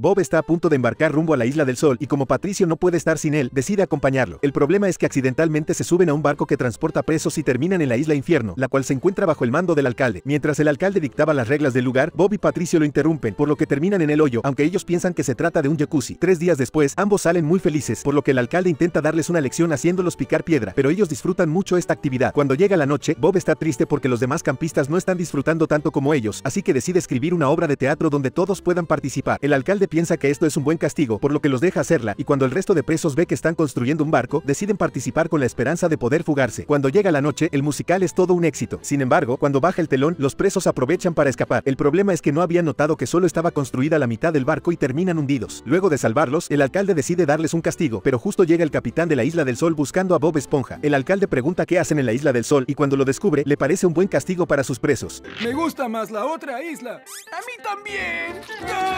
Bob está a punto de embarcar rumbo a la Isla del Sol y como Patricio no puede estar sin él, decide acompañarlo. El problema es que accidentalmente se suben a un barco que transporta presos y terminan en la Isla Infierno, la cual se encuentra bajo el mando del alcalde. Mientras el alcalde dictaba las reglas del lugar, Bob y Patricio lo interrumpen, por lo que terminan en el hoyo, aunque ellos piensan que se trata de un jacuzzi. Tres días después, ambos salen muy felices, por lo que el alcalde intenta darles una lección haciéndolos picar piedra, pero ellos disfrutan mucho esta actividad. Cuando llega la noche, Bob está triste porque los demás campistas no están disfrutando tanto como ellos, así que decide escribir una obra de teatro donde todos puedan participar. El alcalde piensa que esto es un buen castigo, por lo que los deja hacerla, y cuando el resto de presos ve que están construyendo un barco, deciden participar con la esperanza de poder fugarse. Cuando llega la noche, el musical es todo un éxito. Sin embargo, cuando baja el telón, los presos aprovechan para escapar. El problema es que no habían notado que solo estaba construida la mitad del barco y terminan hundidos. Luego de salvarlos, el alcalde decide darles un castigo, pero justo llega el capitán de la Isla del Sol buscando a Bob Esponja. El alcalde pregunta qué hacen en la Isla del Sol y cuando lo descubre, le parece un buen castigo para sus presos. Me gusta más la otra isla. A mí también.